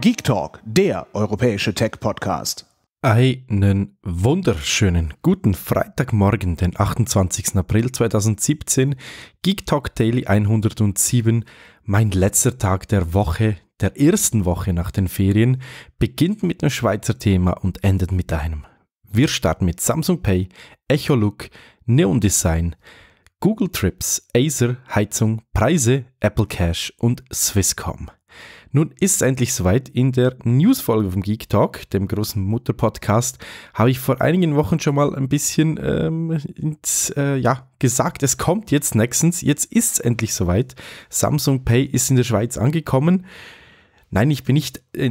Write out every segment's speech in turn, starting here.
Geek Talk, der europäische Tech-Podcast. Einen wunderschönen guten Freitagmorgen, den 28. April 2017. Geek Talk Daily 107, mein letzter Tag der Woche, der ersten Woche nach den Ferien, beginnt mit einem Schweizer Thema und endet mit einem. Wir starten mit Samsung Pay, Echo Look, Neon Design, Google Trips, Acer, Heizung, Preise, Apple Cash und Swisscom. Nun ist es endlich soweit. In der Newsfolge vom Geek Talk, dem großen Mutter-Podcast, habe ich vor einigen Wochen schon mal ein bisschen ähm, ins, äh, ja, gesagt, es kommt jetzt nächstens. Jetzt ist es endlich soweit. Samsung Pay ist in der Schweiz angekommen. Nein, ich bin nicht äh,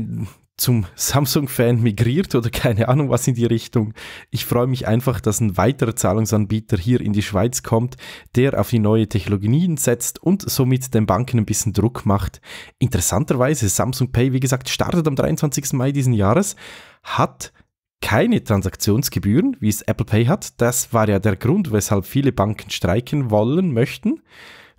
zum Samsung-Fan migriert oder keine Ahnung was in die Richtung. Ich freue mich einfach, dass ein weiterer Zahlungsanbieter hier in die Schweiz kommt, der auf die neue Technologien setzt und somit den Banken ein bisschen Druck macht. Interessanterweise, Samsung Pay, wie gesagt, startet am 23. Mai diesen Jahres, hat keine Transaktionsgebühren, wie es Apple Pay hat. Das war ja der Grund, weshalb viele Banken streiken wollen möchten.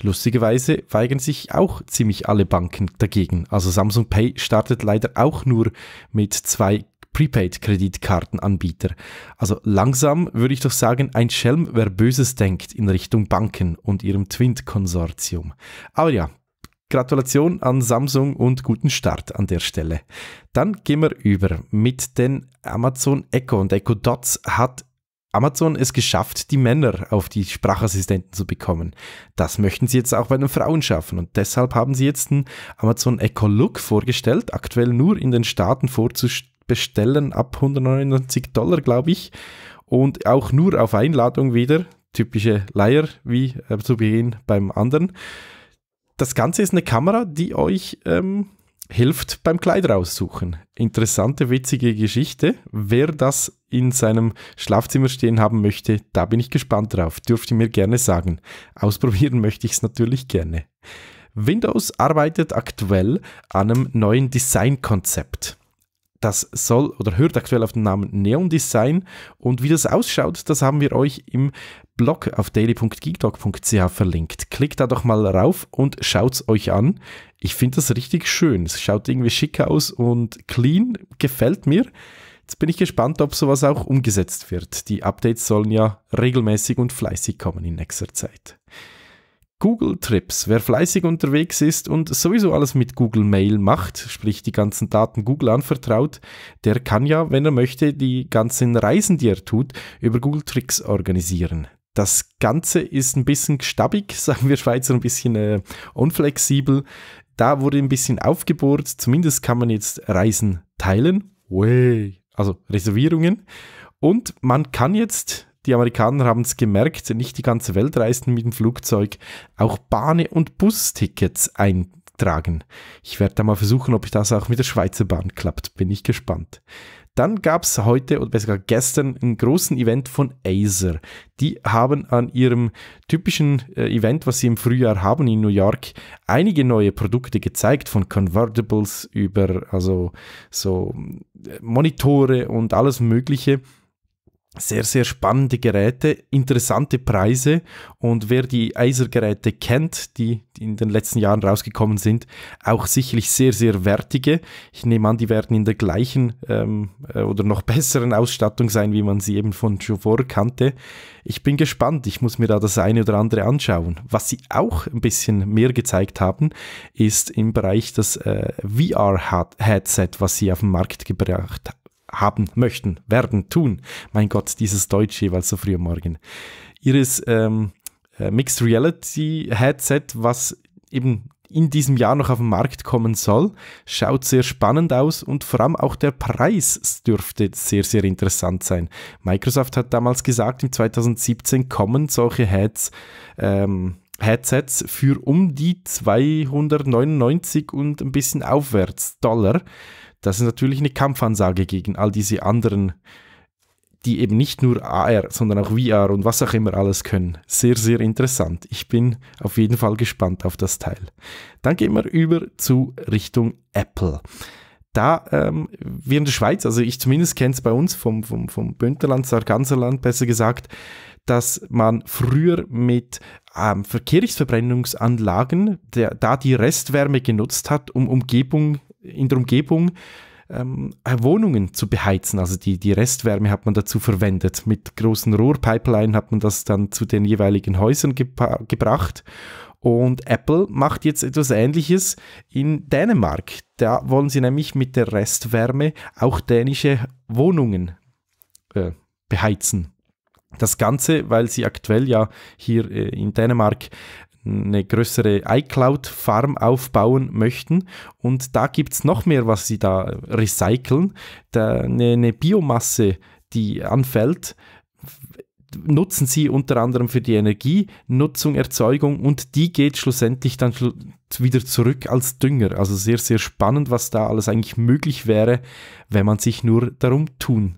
Lustigerweise weigern sich auch ziemlich alle Banken dagegen. Also Samsung Pay startet leider auch nur mit zwei Prepaid-Kreditkartenanbieter. Also langsam würde ich doch sagen, ein Schelm, wer Böses denkt in Richtung Banken und ihrem Twint-Konsortium. Aber ja, Gratulation an Samsung und guten Start an der Stelle. Dann gehen wir über mit den Amazon Echo und Echo Dots hat Amazon es geschafft, die Männer auf die Sprachassistenten zu bekommen. Das möchten sie jetzt auch bei den Frauen schaffen und deshalb haben sie jetzt einen Amazon Echo Look vorgestellt, aktuell nur in den Staaten vorzubestellen ab 199 Dollar, glaube ich, und auch nur auf Einladung wieder, typische Leier wie äh, zu Beginn beim anderen. Das Ganze ist eine Kamera, die euch ähm, hilft beim Kleid raussuchen. Interessante, witzige Geschichte. Wer das in seinem Schlafzimmer stehen haben möchte, da bin ich gespannt drauf. Dürft ihr mir gerne sagen. Ausprobieren möchte ich es natürlich gerne. Windows arbeitet aktuell an einem neuen Designkonzept. Das soll oder hört aktuell auf den Namen Neon Design. Und wie das ausschaut, das haben wir euch im Blog auf daily.geekdog.ch verlinkt. Klickt da doch mal rauf und schaut es euch an. Ich finde das richtig schön. Es schaut irgendwie schick aus und clean, gefällt mir. Jetzt bin ich gespannt, ob sowas auch umgesetzt wird. Die Updates sollen ja regelmäßig und fleißig kommen in nächster Zeit. Google Trips. Wer fleißig unterwegs ist und sowieso alles mit Google Mail macht, sprich die ganzen Daten Google anvertraut, der kann ja, wenn er möchte, die ganzen Reisen, die er tut, über Google Tricks organisieren. Das Ganze ist ein bisschen stabbig, sagen wir Schweizer, ein bisschen äh, unflexibel. Da wurde ein bisschen aufgebohrt. Zumindest kann man jetzt Reisen teilen. Way. Also Reservierungen. Und man kann jetzt die Amerikaner haben es gemerkt, nicht die ganze Welt reisten mit dem Flugzeug, auch Bahne- und Bustickets eintragen. Ich werde da mal versuchen, ob das auch mit der Schweizer Bahn klappt. Bin ich gespannt. Dann gab es heute oder besser gesagt gestern einen großen Event von Acer. Die haben an ihrem typischen äh, Event, was sie im Frühjahr haben in New York, einige neue Produkte gezeigt, von Convertibles über also so äh, Monitore und alles Mögliche sehr, sehr spannende Geräte, interessante Preise und wer die Eiser-Geräte kennt, die, die, in den letzten Jahren rausgekommen sind, auch sicherlich sehr, sehr wertige. Ich nehme an, die werden in der gleichen ähm, äh, oder noch besseren Ausstattung sein, wie man sie eben von Jovor kannte. Ich bin gespannt, ich muss mir da das eine oder andere anschauen. Was sie auch ein bisschen mehr gezeigt haben, ist im Bereich das äh, VR-Headset, was sie auf den Markt gebracht haben haben möchten, werden, tun. Mein Gott, dieses Deutsch jeweils so früh am Morgen. Ihres ähm, äh, Mixed Reality Headset, was eben in diesem Jahr noch auf den Markt kommen soll. Schaut sehr spannend aus und vor allem auch der Preis dürfte sehr, sehr interessant sein. Microsoft hat damals gesagt, im 2017 kommen solche Heads, ähm, Headsets für um die 299 und ein bisschen aufwärts Dollar. Das ist natürlich eine Kampfansage gegen all diese anderen, die eben nicht nur AR, sondern auch VR und was auch immer alles können. Sehr, sehr interessant. Ich bin auf jeden Fall gespannt auf das Teil. Dann gehen wir über zu Richtung Apple da ähm, wir in der Schweiz, also ich zumindest kenne es bei uns vom, vom, vom Bündnerland, Sarganserland besser gesagt, dass man früher mit ähm, Verkehrsverbrennungsanlagen, der, da die Restwärme genutzt hat, um Umgebung in der Umgebung ähm, äh, Wohnungen zu beheizen. Also die, die Restwärme hat man dazu verwendet. Mit großen Rohrpipeline hat man das dann zu den jeweiligen Häusern gebracht. Und Apple macht jetzt etwas Ähnliches in Dänemark. Da wollen sie nämlich mit der Restwärme auch dänische Wohnungen äh, beheizen. Das Ganze, weil sie aktuell ja hier äh, in Dänemark eine größere iCloud-Farm aufbauen möchten. Und da gibt es noch mehr, was sie da recyceln. Da eine, eine Biomasse, die anfällt, nutzen sie unter anderem für die Energienutzung, Erzeugung und die geht schlussendlich dann wieder zurück als Dünger. Also sehr, sehr spannend, was da alles eigentlich möglich wäre, wenn man sich nur darum tun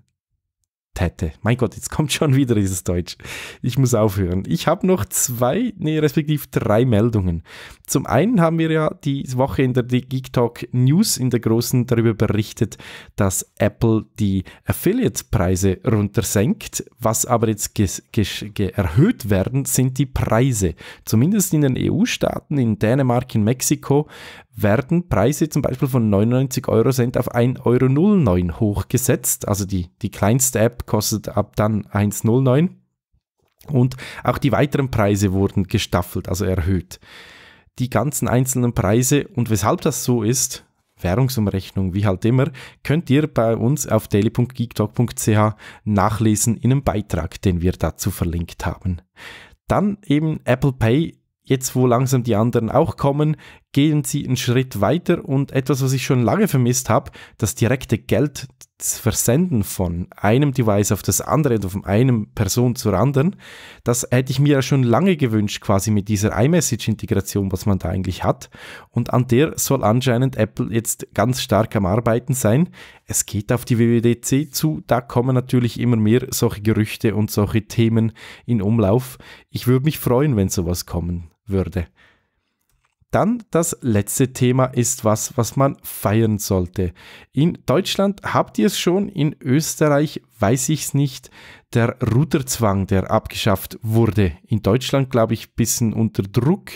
hätte. Mein Gott, jetzt kommt schon wieder dieses Deutsch. Ich muss aufhören. Ich habe noch zwei, nee, respektive drei Meldungen. Zum einen haben wir ja die Woche in der Geek Talk News in der großen darüber berichtet, dass Apple die Affiliate-Preise runtersenkt. Was aber jetzt erhöht werden, sind die Preise. Zumindest in den EU-Staaten, in Dänemark, in Mexiko werden Preise zum Beispiel von 99 Euro Cent auf 1,09 Euro hochgesetzt. Also die, die kleinste App kostet ab dann 1,09. Und auch die weiteren Preise wurden gestaffelt, also erhöht. Die ganzen einzelnen Preise und weshalb das so ist, Währungsumrechnung, wie halt immer, könnt ihr bei uns auf daily.geektalk.ch nachlesen in einem Beitrag, den wir dazu verlinkt haben. Dann eben Apple Pay, jetzt wo langsam die anderen auch kommen, gehen sie einen Schritt weiter und etwas, was ich schon lange vermisst habe, das direkte Geld Versenden von einem Device auf das andere und von einem Person zur anderen, das hätte ich mir ja schon lange gewünscht, quasi mit dieser iMessage-Integration, was man da eigentlich hat. Und an der soll anscheinend Apple jetzt ganz stark am Arbeiten sein. Es geht auf die WWDC zu, da kommen natürlich immer mehr solche Gerüchte und solche Themen in Umlauf. Ich würde mich freuen, wenn sowas kommen würde. Dann das letzte Thema ist was, was man feiern sollte. In Deutschland habt ihr es schon, in Österreich weiß ich es nicht. Der Routerzwang, der abgeschafft wurde. In Deutschland, glaube ich, ein bisschen unter Druck,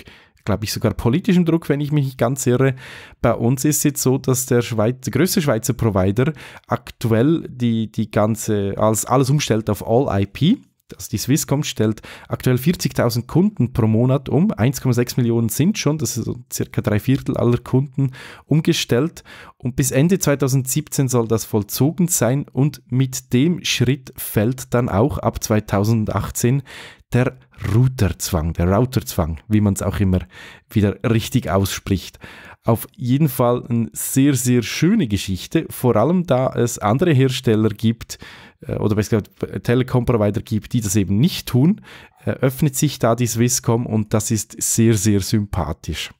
glaube ich sogar politischem Druck, wenn ich mich nicht ganz irre. Bei uns ist es jetzt so, dass der, Schweiz, größte Schweizer Provider aktuell die, die ganze, alles, alles umstellt auf All IP. Also die Swisscom stellt aktuell 40.000 Kunden pro Monat um. 1,6 Millionen sind schon, das ist so circa drei Viertel aller Kunden umgestellt. Und bis Ende 2017 soll das vollzogen sein. Und mit dem Schritt fällt dann auch ab 2018 der Routerzwang, der Routerzwang, wie man es auch immer wieder richtig ausspricht. Auf jeden Fall eine sehr, sehr schöne Geschichte, vor allem da es andere Hersteller gibt, äh, oder besser gesagt Telekom-Provider gibt, die das eben nicht tun, äh, öffnet sich da die Swisscom und das ist sehr, sehr sympathisch.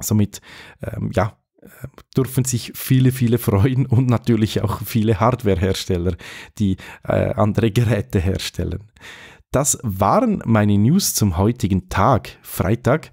Somit, ähm, ja, äh, dürfen sich viele, viele freuen und natürlich auch viele Hardwarehersteller, die äh, andere Geräte herstellen. Das waren meine News zum heutigen Tag, Freitag.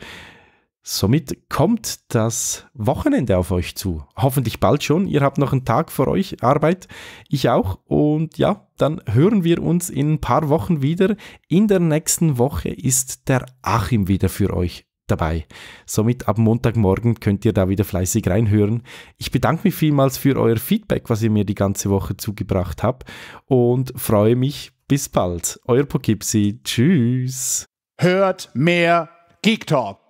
Somit kommt das Wochenende auf euch zu. Hoffentlich bald schon. Ihr habt noch einen Tag vor euch Arbeit. Ich auch. Und ja, dann hören wir uns in ein paar Wochen wieder. In der nächsten Woche ist der Achim wieder für euch dabei. Somit ab Montagmorgen könnt ihr da wieder fleißig reinhören. Ich bedanke mich vielmals für euer Feedback, was ihr mir die ganze Woche zugebracht habt. Und freue mich. Bis bald. Euer Poughkeepsie. Tschüss. Hört mehr Geek Talk.